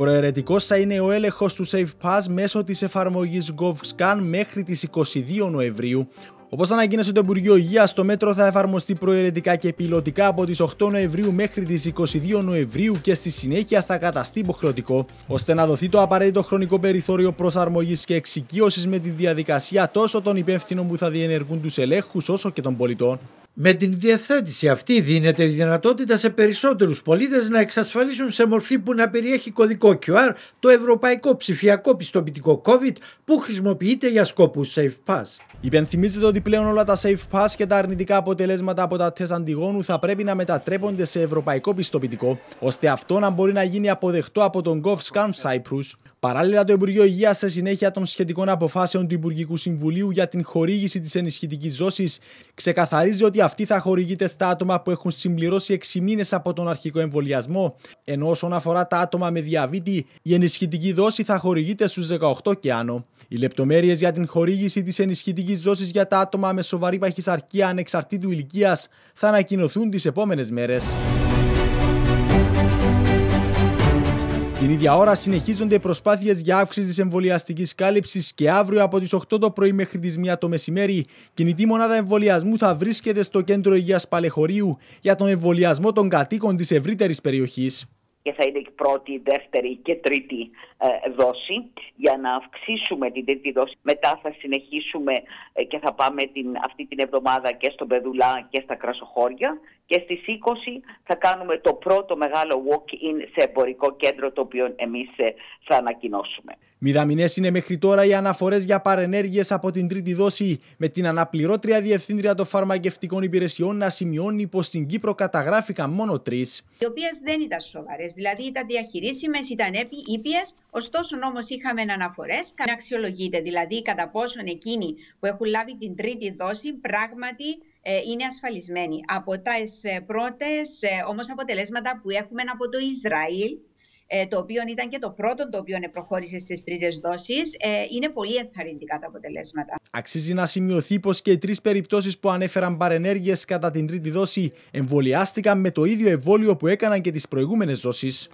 Προαιρετικός θα είναι ο έλεγχος του Safe Pass μέσω της εφαρμογής GovScan μέχρι τις 22 Νοεμβρίου. Όπως ανακοίνωσε το Υπουργείο Υγείας, το μέτρο θα εφαρμοστεί προαιρετικά και πιλωτικά από τις 8 Νοεμβρίου μέχρι τις 22 Νοεμβρίου και στη συνέχεια θα καταστεί υποχρεωτικό, ώστε να δοθεί το απαραίτητο χρονικό περιθώριο προσαρμογής και εξοικείωσης με τη διαδικασία τόσο των υπεύθυνων που θα διενεργούν τους ελέγχους όσο και των πολιτών. Με την διαθέτηση αυτή δίνεται η δυνατότητα σε περισσότερους πολίτες να εξασφαλίσουν σε μορφή που να περιέχει κωδικό QR το ευρωπαϊκό ψηφιακό πιστοποιητικό COVID που χρησιμοποιείται για σκόπους Safe Pass. Υπενθυμίζεται ότι πλέον όλα τα Safe Pass και τα αρνητικά αποτελέσματα από τα τεστ αντιγόνου θα πρέπει να μετατρέπονται σε ευρωπαϊκό πιστοποιητικό, ώστε αυτό να μπορεί να γίνει αποδεκτό από τον GovScan Cyprus, Παράλληλα, το Υπουργείο Υγείας, σε συνέχεια των σχετικών αποφάσεων του Υπουργικού Συμβουλίου για την χορήγηση της ενισχυτικής δόσης, ξεκαθαρίζει ότι αυτή θα χορηγείται στα άτομα που έχουν συμπληρώσει 6 μήνες από τον αρχικό εμβολιασμό, ενώ όσον αφορά τα άτομα με διαβήτη, η ενισχυτική δόση θα χορηγείται στους 18 και άνω. Οι λεπτομέρειες για την χορήγηση της ενισχυτικής δόσης για τα άτομα με σοβαρή παχυσαρκία ανεξαρτήτου ηλικίας θα ανακοινωθούν τις επόμενες μέρες. Την ίδια ώρα συνεχίζονται οι προσπάθειες για αύξηση της εμβολιαστικής κάλυψης και αύριο από τις 8 το πρωί μέχρι τις 1 το μεσημέρι, κινητή μονάδα εμβολιασμού θα βρίσκεται στο κέντρο υγείας Παλεχωρίου για τον εμβολιασμό των κατοίκων της ευρύτερης περιοχής. Και θα είναι η πρώτη, δεύτερη και τρίτη ε, δόση για να αυξήσουμε την τρίτη δόση. Μετά θα συνεχίσουμε ε, και θα πάμε την, αυτή την εβδομάδα και στον Πεδουλά και στα Κρασοχώρια και στις 20 θα κάνουμε το πρώτο μεγάλο walk-in σε εμπορικό κέντρο το οποίο εμείς ε, θα ανακοινώσουμε. Μηδαμινές είναι μέχρι τώρα οι αναφορές για παρενέργειες από την τρίτη δόση, με την αναπληρώτρια διευθύντρια των φαρμακευτικών υπηρεσιών να σημειώνει πως στην Κύπρο καταγράφηκαν μόνο τρεις. Οι οποίες δεν ήταν σοβαρές, δηλαδή ήταν διαχειρίσιμες, ήταν ήπιες, ωστόσο όμως είχαμε αναφορές. Να αξιολογείται δηλαδή κατά πόσον εκείνοι που έχουν λάβει την τρίτη δόση πράγματι ε, είναι ασφαλισμένη. Από τα ε, πρώτες ε, όμως αποτελέσματα που έχουμε από το Ισραήλ, το οποίο ήταν και το πρώτο το οποίο προχώρησε στις τρίτες δόσεις, είναι πολύ ενθαρρυντικά τα αποτελέσματα. Αξίζει να σημειωθεί πως και οι τρεις περιπτώσεις που ανέφεραν παρενέργειες κατά την τρίτη δόση εμβολιάστηκαν με το ίδιο εμβόλιο που έκαναν και τις προηγούμενες δόσεις.